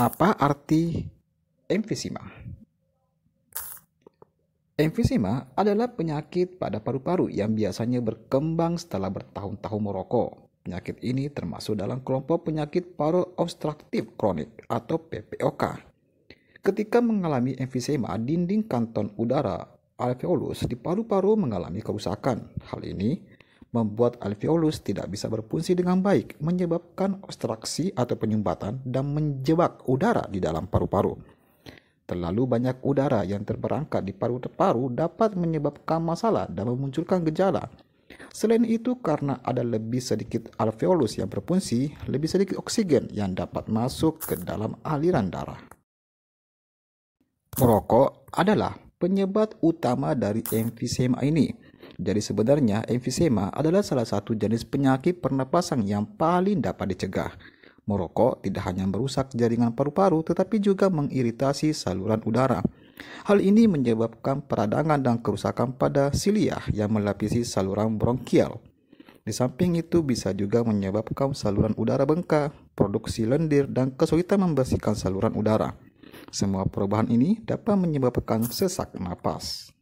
Apa arti emfisema? Emfisema adalah penyakit pada paru-paru yang biasanya berkembang setelah bertahun-tahun merokok. Penyakit ini termasuk dalam kelompok penyakit paru obstruktif kronik atau PPOK. Ketika mengalami emfisema, dinding kanton udara alveolus di paru-paru mengalami kerusakan. Hal ini membuat alveolus tidak bisa berfungsi dengan baik, menyebabkan obstruksi atau penyumbatan dan menjebak udara di dalam paru-paru. Terlalu banyak udara yang terperangkap di paru-paru dapat menyebabkan masalah dan memunculkan gejala. Selain itu, karena ada lebih sedikit alveolus yang berfungsi, lebih sedikit oksigen yang dapat masuk ke dalam aliran darah. Merokok adalah penyebab utama dari emfisema ini. Jadi sebenarnya emfisema adalah salah satu jenis penyakit pernapasan yang paling dapat dicegah. Merokok tidak hanya merusak jaringan paru-paru tetapi juga mengiritasi saluran udara. Hal ini menyebabkan peradangan dan kerusakan pada silia yang melapisi saluran bronkial. Di samping itu bisa juga menyebabkan saluran udara bengkak, produksi lendir, dan kesulitan membersihkan saluran udara. Semua perubahan ini dapat menyebabkan sesak napas.